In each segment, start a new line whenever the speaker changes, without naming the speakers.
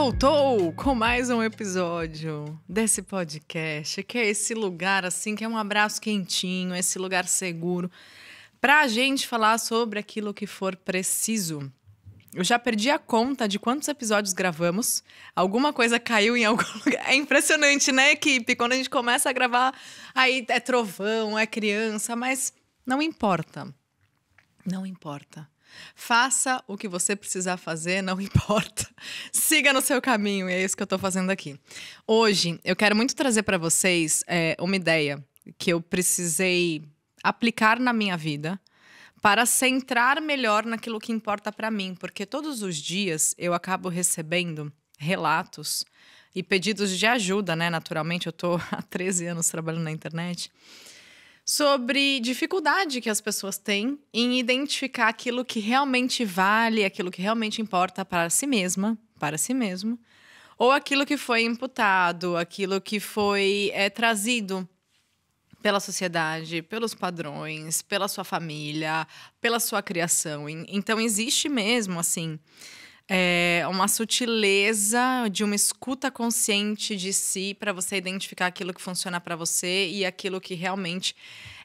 voltou com mais um episódio desse podcast, que é esse lugar assim, que é um abraço quentinho, esse lugar seguro para a gente falar sobre aquilo que for preciso. Eu já perdi a conta de quantos episódios gravamos. Alguma coisa caiu em algum lugar. É impressionante, né, equipe? Quando a gente começa a gravar, aí é trovão, é criança, mas não importa. Não importa. Faça o que você precisar fazer, não importa. Siga no seu caminho, e é isso que eu estou fazendo aqui. Hoje, eu quero muito trazer para vocês é, uma ideia que eu precisei aplicar na minha vida para centrar melhor naquilo que importa para mim, porque todos os dias eu acabo recebendo relatos e pedidos de ajuda, né? Naturalmente, eu estou há 13 anos trabalhando na internet sobre dificuldade que as pessoas têm em identificar aquilo que realmente vale, aquilo que realmente importa para si mesma, para si mesmo, ou aquilo que foi imputado, aquilo que foi é, trazido pela sociedade, pelos padrões, pela sua família, pela sua criação. Então existe mesmo assim é uma sutileza de uma escuta consciente de si para você identificar aquilo que funciona para você e aquilo que realmente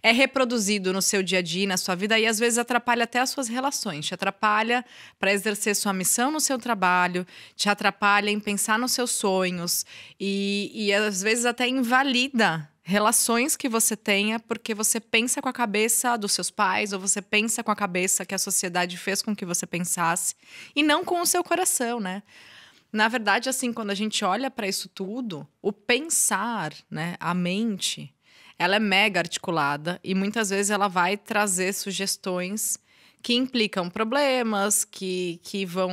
é reproduzido no seu dia a dia, na sua vida e às vezes atrapalha até as suas relações, te atrapalha para exercer sua missão no seu trabalho, te atrapalha em pensar nos seus sonhos e, e às vezes até invalida relações que você tenha, porque você pensa com a cabeça dos seus pais, ou você pensa com a cabeça que a sociedade fez com que você pensasse, e não com o seu coração, né? Na verdade, assim, quando a gente olha para isso tudo, o pensar, né, a mente, ela é mega articulada e muitas vezes ela vai trazer sugestões que implicam problemas, que, que vão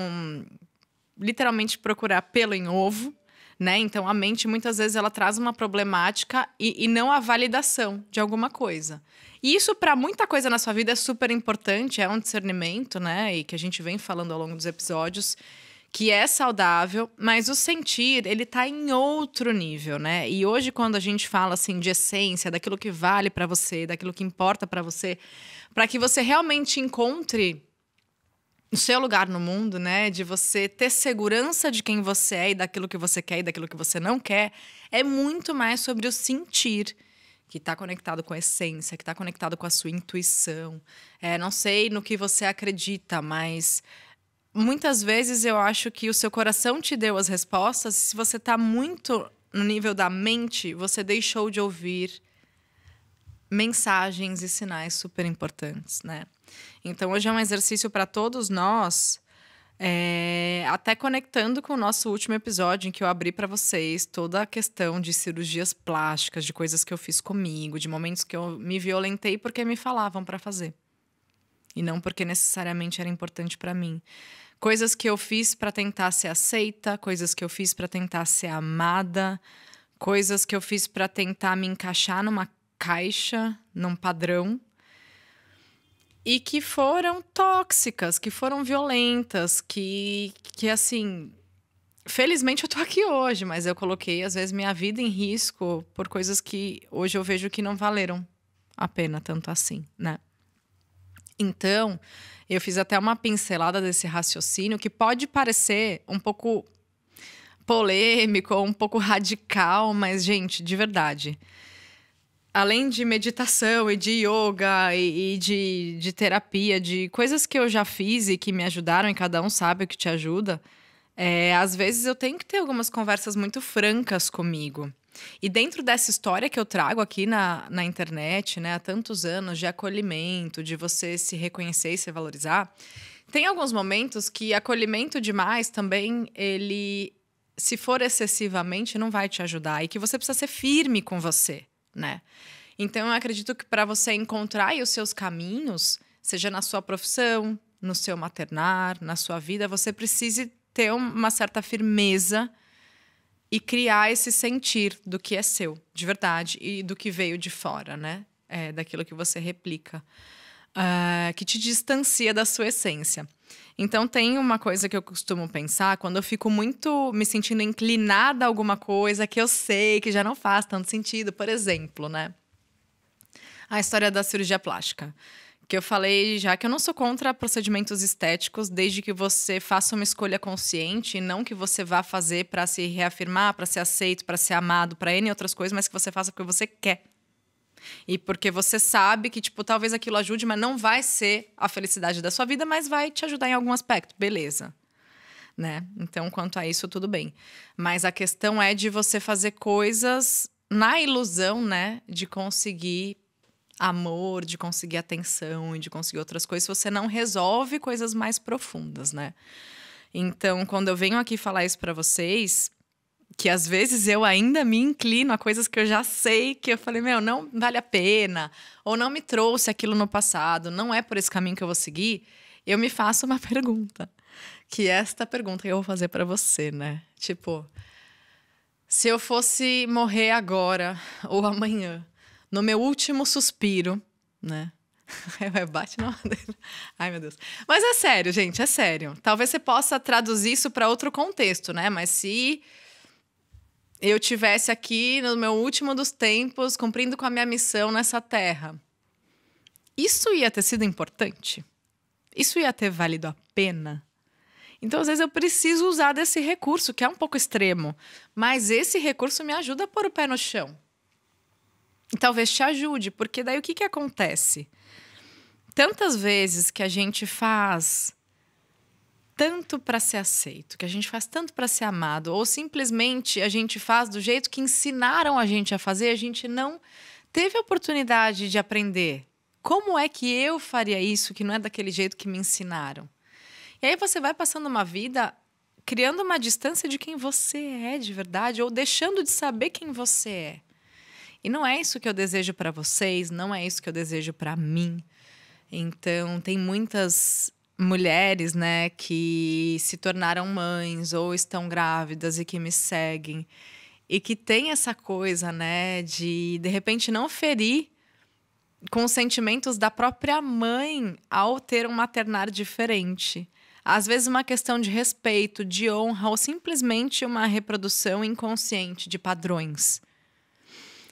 literalmente procurar pelo em ovo, né? Então a mente muitas vezes ela traz uma problemática e, e não a validação de alguma coisa. E isso para muita coisa na sua vida é super importante, é um discernimento, né? E que a gente vem falando ao longo dos episódios que é saudável, mas o sentir, ele tá em outro nível, né? E hoje quando a gente fala assim de essência, daquilo que vale para você, daquilo que importa para você, para que você realmente encontre o seu lugar no mundo, né? De você ter segurança de quem você é e daquilo que você quer e daquilo que você não quer, é muito mais sobre o sentir, que está conectado com a essência, que está conectado com a sua intuição. É, não sei no que você acredita, mas muitas vezes eu acho que o seu coração te deu as respostas. Se você está muito no nível da mente, você deixou de ouvir mensagens e sinais super importantes, né? Então hoje é um exercício para todos nós, é, até conectando com o nosso último episódio em que eu abri para vocês toda a questão de cirurgias plásticas, de coisas que eu fiz comigo, de momentos que eu me violentei porque me falavam para fazer e não porque necessariamente era importante para mim. Coisas que eu fiz para tentar ser aceita, coisas que eu fiz para tentar ser amada, coisas que eu fiz para tentar me encaixar numa caixa, num padrão, e que foram tóxicas, que foram violentas, que, que assim. Felizmente eu tô aqui hoje, mas eu coloquei às vezes minha vida em risco por coisas que hoje eu vejo que não valeram a pena tanto assim, né? Então, eu fiz até uma pincelada desse raciocínio que pode parecer um pouco polêmico, um pouco radical, mas gente, de verdade, além de meditação e de yoga e, e, de, de terapia, de coisas que eu já fiz e que me ajudaram, e cada um sabe o que te ajuda, é, às vezes eu tenho que ter algumas conversas muito francas comigo. E dentro dessa história que eu trago aqui na, na internet, né, há tantos anos de acolhimento, de você se reconhecer e se valorizar, tem alguns momentos que acolhimento demais também, ele, se for excessivamente, não vai te ajudar e que você precisa ser firme com você né? Então eu acredito que para você encontrar os seus caminhos, seja na sua profissão, no seu maternar, na sua vida, você precise ter uma certa firmeza e criar esse sentir do que é seu, de verdade, e do que veio de fora, né? É, daquilo que você replica, uh, que te distancia da sua essência. Então tem uma coisa que eu costumo pensar quando eu fico muito me sentindo inclinada a alguma coisa que eu sei que já não faz tanto sentido, por exemplo, né? A história da cirurgia plástica que eu falei já que eu não sou contra procedimentos estéticos, desde que você faça uma escolha consciente, não que você vá fazer para se reafirmar, para ser aceito, para ser amado, para N outras coisas, mas que você faça porque você quer. E porque você sabe que, tipo, talvez aquilo ajude, mas não vai ser a felicidade da sua vida, mas vai te ajudar em algum aspecto. Beleza. Né? Então, quanto a isso, tudo bem. Mas a questão é de você fazer coisas na ilusão, né, de conseguir amor, de conseguir atenção e de conseguir outras coisas, você não resolve coisas mais profundas, né? Então, quando eu venho aqui falar isso para vocês, que às vezes eu ainda me inclino a coisas que eu já sei que eu falei, meu, não vale a pena, ou não me trouxe aquilo no passado, não é por esse caminho que eu vou seguir, eu me faço uma pergunta. Que é esta pergunta que eu vou fazer para você, né? Tipo, se eu fosse morrer agora ou amanhã, no meu último suspiro, né? Bate na madeira. Ai, meu Deus. Mas é sério, gente, é sério. Talvez você possa traduzir isso para outro contexto, né? Mas se eu tivesse aqui no meu último dos tempos, cumprindo com a minha missão nessa terra. Isso ia ter sido importante? Isso ia ter valido a pena? Então, às vezes, eu preciso usar desse recurso, que é um pouco extremo, mas esse recurso me ajuda a pôr o pé no chão. E talvez te ajude, porque daí o que, que acontece? Tantas vezes que a gente faz tanto para ser aceito, que a gente faz tanto para ser amado, ou simplesmente a gente faz do jeito que ensinaram a gente a fazer, a gente não teve a oportunidade de aprender. Como é que eu faria isso que não é daquele jeito que me ensinaram? E aí você vai passando uma vida criando uma distância de quem você é de verdade ou deixando de saber quem você é. E não é isso que eu desejo para vocês, não é isso que eu desejo para mim. Então, tem muitas mulheres, né, que se tornaram mães ou estão grávidas e que me seguem e que tem essa coisa, né, de de repente não ferir com os sentimentos da própria mãe ao ter um maternar diferente. Às vezes uma questão de respeito, de honra ou simplesmente uma reprodução inconsciente de padrões.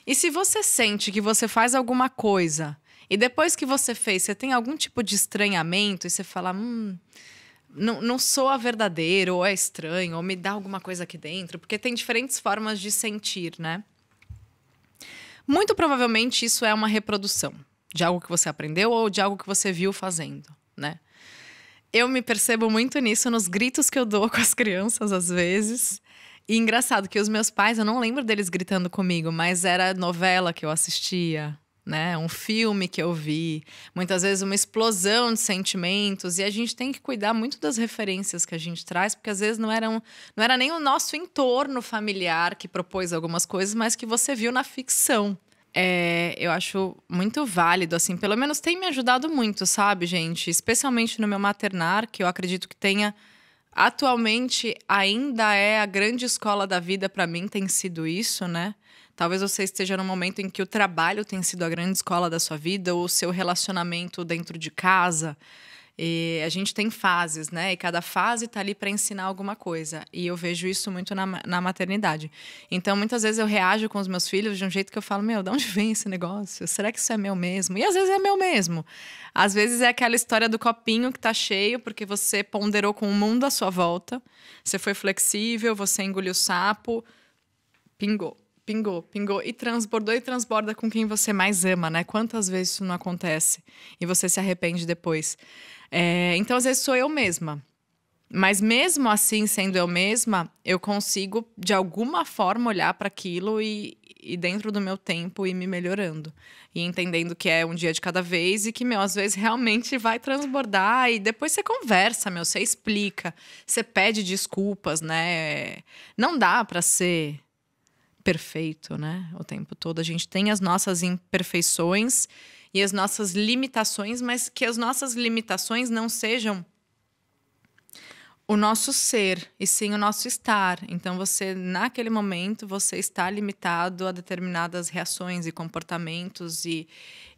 E se você sente que você faz alguma coisa e depois que você fez, você tem algum tipo de estranhamento e você fala, hum, não, não sou a verdadeira, ou é estranho, ou me dá alguma coisa aqui dentro, porque tem diferentes formas de sentir, né? Muito provavelmente isso é uma reprodução de algo que você aprendeu ou de algo que você viu fazendo, né? Eu me percebo muito nisso nos gritos que eu dou com as crianças às vezes. E engraçado que os meus pais, eu não lembro deles gritando comigo, mas era novela que eu assistia, né? Um filme que eu vi, muitas vezes uma explosão de sentimentos e a gente tem que cuidar muito das referências que a gente traz, porque às vezes não eram, não era nem o nosso entorno familiar que propôs algumas coisas, mas que você viu na ficção. É, eu acho muito válido, assim, pelo menos tem me ajudado muito, sabe, gente? Especialmente no meu maternar, que eu acredito que tenha atualmente ainda é a grande escola da vida para mim tem sido isso, né? Talvez você esteja num momento em que o trabalho tenha sido a grande escola da sua vida, ou o seu relacionamento dentro de casa. E a gente tem fases, né? E cada fase está ali para ensinar alguma coisa. E eu vejo isso muito na, na maternidade. Então, muitas vezes eu reajo com os meus filhos de um jeito que eu falo: Meu, de onde vem esse negócio? Será que isso é meu mesmo? E às vezes é meu mesmo. Às vezes é aquela história do copinho que está cheio porque você ponderou com o mundo à sua volta, você foi flexível, você engoliu o sapo, pingou. Pingou, pingou. E transbordou e transborda com quem você mais ama, né? Quantas vezes isso não acontece? E você se arrepende depois. É, então, às vezes, sou eu mesma. Mas mesmo assim, sendo eu mesma, eu consigo, de alguma forma, olhar para aquilo e, e, dentro do meu tempo, ir me melhorando. E entendendo que é um dia de cada vez e que, meu, às vezes realmente vai transbordar. E depois você conversa, meu, você explica, você pede desculpas, né? Não dá para ser perfeito, né? O tempo todo. A gente tem as nossas imperfeições e as nossas limitações, mas que as nossas limitações não sejam o nosso ser e sim o nosso estar. Então você naquele momento você está limitado a determinadas reações e comportamentos e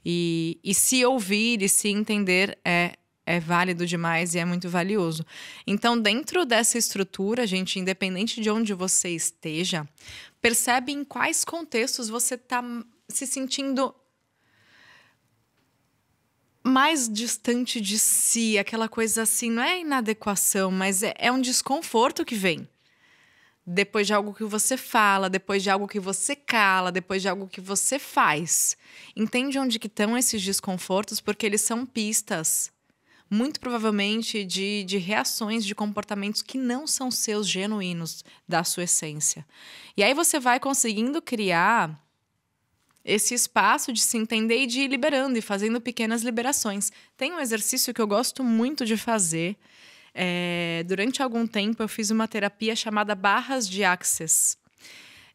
e, e se ouvir e se entender é é válido demais e é muito valioso. Então, dentro dessa estrutura, gente, independente de onde você esteja, percebe em quais contextos você está se sentindo mais distante de si, aquela coisa assim, não é inadequação, mas é, é um desconforto que vem depois de algo que você fala, depois de algo que você cala, depois de algo que você faz. Entende onde que estão esses desconfortos, porque eles são pistas muito provavelmente de, de reações, de comportamentos que não são seus genuínos, da sua essência. E aí você vai conseguindo criar esse espaço de se entender e de ir liberando e fazendo pequenas liberações. Tem um exercício que eu gosto muito de fazer. É, durante algum tempo eu fiz uma terapia chamada barras de access.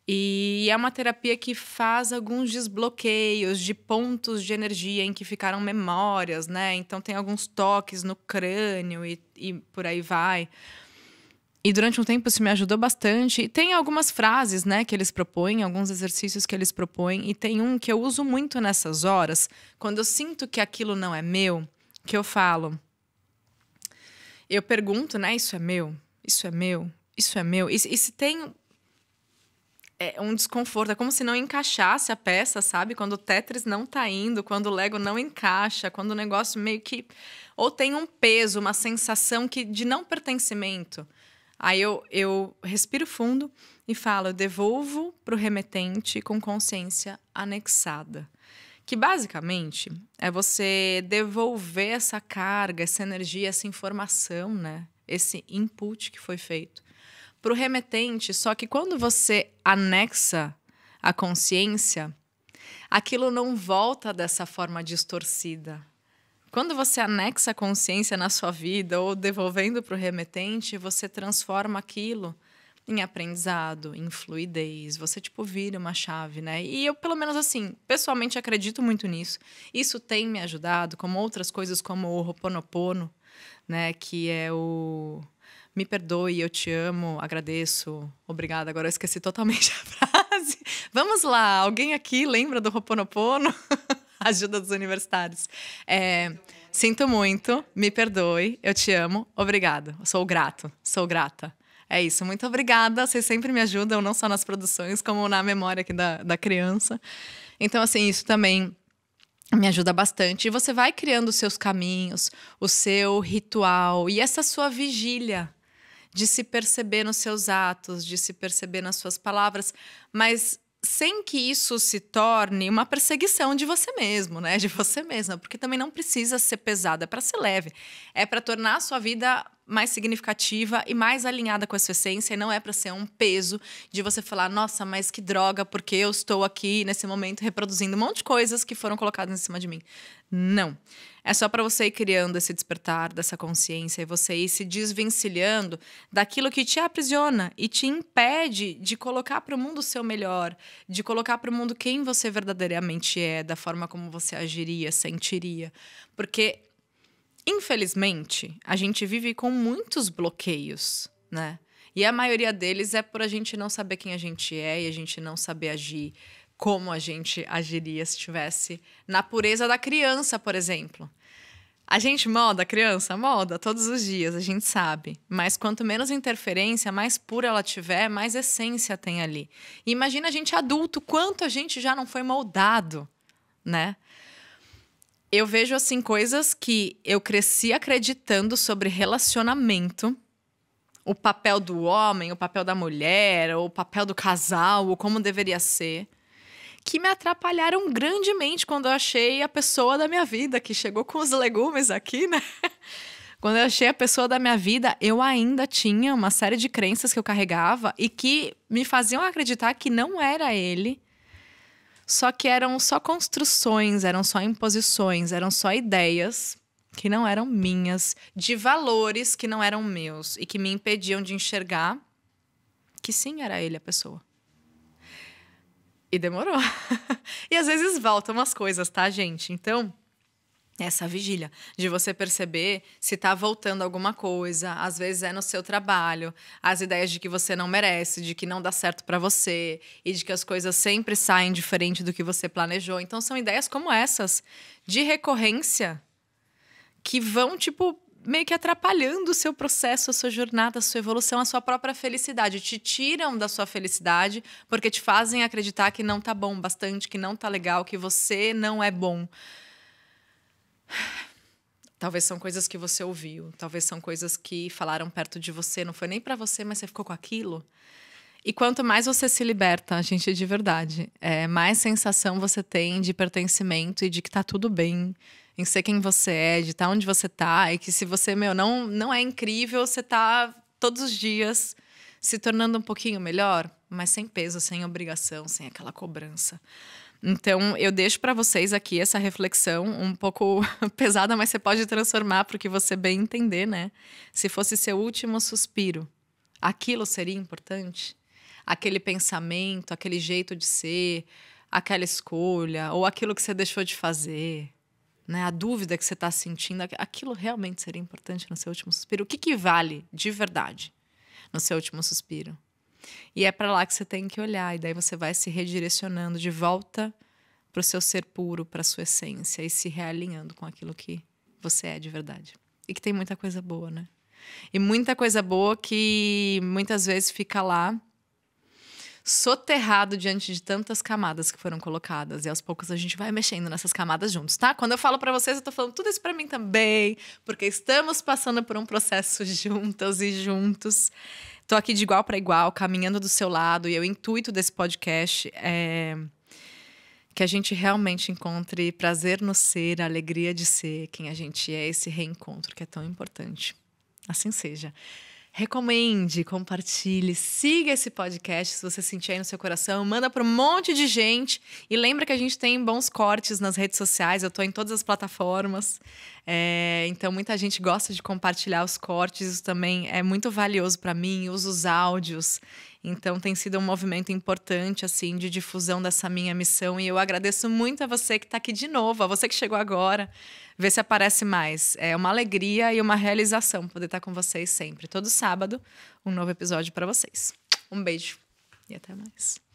E é uma terapia que faz alguns desbloqueios de pontos de energia em que ficaram memórias, né? Então tem alguns toques no crânio e, e por aí vai. E durante um tempo isso me ajudou bastante. E tem algumas frases, né, que eles propõem, alguns exercícios que eles propõem. E tem um que eu uso muito nessas horas, quando eu sinto que aquilo não é meu, que eu falo. Eu pergunto, né, isso é meu? Isso é meu? Isso é meu? E, e se tem é um desconforto, é como se não encaixasse a peça, sabe? Quando o Tetris não tá indo, quando o Lego não encaixa, quando o negócio meio que ou tem um peso, uma sensação que de não pertencimento. Aí eu, eu respiro fundo e falo, eu devolvo para o remetente com consciência anexada. Que basicamente é você devolver essa carga, essa energia, essa informação, né? Esse input que foi feito para o remetente. Só que quando você anexa a consciência, aquilo não volta dessa forma distorcida. Quando você anexa a consciência na sua vida ou devolvendo para o remetente, você transforma aquilo em aprendizado, em fluidez. Você, tipo, vira uma chave, né? E eu, pelo menos assim, pessoalmente acredito muito nisso. Isso tem me ajudado, como outras coisas, como o Ho'oponopono, né? Que é o me perdoe, eu te amo, agradeço, obrigada. Agora eu esqueci totalmente a frase. Vamos lá, alguém aqui lembra do Roponopono? Ajuda dos universitários. É, sinto muito, me perdoe, eu te amo, obrigado. sou grato, sou grata. É isso, muito obrigada. Vocês sempre me ajudam, não só nas produções, como na memória aqui da, da criança. Então, assim, isso também me ajuda bastante. E você vai criando os seus caminhos, o seu ritual e essa sua vigília de se perceber nos seus atos, de se perceber nas suas palavras, mas sem que isso se torne uma perseguição de você mesmo, né? De você mesma, porque também não precisa ser pesada, é para ser leve. É para tornar a sua vida mais significativa e mais alinhada com a sua essência. E não é para ser um peso de você falar, nossa, mas que droga, porque eu estou aqui nesse momento reproduzindo um monte de coisas que foram colocadas em cima de mim. Não. É só para você ir criando esse despertar dessa consciência e você ir se desvencilhando daquilo que te aprisiona e te impede de colocar para o mundo o seu melhor, de colocar para o mundo quem você verdadeiramente é, da forma como você agiria, sentiria. Porque Infelizmente, a gente vive com muitos bloqueios, né? E a maioria deles é por a gente não saber quem a gente é e a gente não saber agir como a gente agiria se estivesse na pureza da criança, por exemplo. A gente molda a criança? Molda todos os dias, a gente sabe. Mas quanto menos interferência, mais pura ela tiver, mais essência tem ali. E imagina a gente adulto, quanto a gente já não foi moldado, né? eu vejo assim coisas que eu cresci acreditando sobre relacionamento, o papel do homem, o papel da mulher, o papel do casal, ou como deveria ser, que me atrapalharam grandemente quando eu achei a pessoa da minha vida que chegou com os legumes aqui, né? Quando eu achei a pessoa da minha vida, eu ainda tinha uma série de crenças que eu carregava e que me faziam acreditar que não era ele só que eram só construções, eram só imposições, eram só ideias que não eram minhas, de valores que não eram meus e que me impediam de enxergar que sim era ele a pessoa. E demorou. e às vezes voltam as coisas, tá, gente? Então, essa vigília, de você perceber se está voltando alguma coisa, às vezes é no seu trabalho, as ideias de que você não merece, de que não dá certo para você e de que as coisas sempre saem diferente do que você planejou. Então são ideias como essas de recorrência que vão tipo meio que atrapalhando o seu processo, a sua jornada, a sua evolução, a sua própria felicidade. Te tiram da sua felicidade porque te fazem acreditar que não tá bom bastante, que não tá legal, que você não é bom. Talvez são coisas que você ouviu, talvez são coisas que falaram perto de você, não foi nem para você, mas você ficou com aquilo. E quanto mais você se liberta, gente, de verdade, é, mais sensação você tem de pertencimento e de que tá tudo bem, em ser quem você é, de estar tá onde você tá, e que se você, meu, não, não é incrível, você tá todos os dias se tornando um pouquinho melhor, mas sem peso, sem obrigação, sem aquela cobrança. Então, eu deixo para vocês aqui essa reflexão um pouco pesada, mas você pode transformar para o que você bem entender, né? Se fosse seu último suspiro, aquilo seria importante? Aquele pensamento, aquele jeito de ser, aquela escolha, ou aquilo que você deixou de fazer, né? A dúvida que você está sentindo, aquilo realmente seria importante no seu último suspiro? O que, que vale de verdade no seu último suspiro? E é para lá que você tem que olhar. E daí você vai se redirecionando de volta para o seu ser puro, para a sua essência e se realinhando com aquilo que você é de verdade. E que tem muita coisa boa, né? E muita coisa boa que muitas vezes fica lá soterrado diante de tantas camadas que foram colocadas. E aos poucos a gente vai mexendo nessas camadas juntos, tá? Quando eu falo para vocês, eu tô falando tudo isso para mim também, porque estamos passando por um processo juntas e juntos. Estou aqui de igual para igual, caminhando do seu lado, e é o intuito desse podcast é que a gente realmente encontre prazer no ser, a alegria de ser quem a gente é, esse reencontro que é tão importante. Assim seja. Recomende, compartilhe, siga esse podcast se você sentir aí no seu coração, manda para um monte de gente e lembra que a gente tem bons cortes nas redes sociais, eu estou em todas as plataformas. É, então, muita gente gosta de compartilhar os cortes, isso também é muito valioso para mim. Uso os áudios. Então, tem sido um movimento importante, assim, de difusão dessa minha missão. E eu agradeço muito a você que está aqui de novo, a você que chegou agora. Vê se aparece mais. É uma alegria e uma realização poder estar tá com vocês sempre. Todo sábado, um novo episódio para vocês. Um beijo e até mais.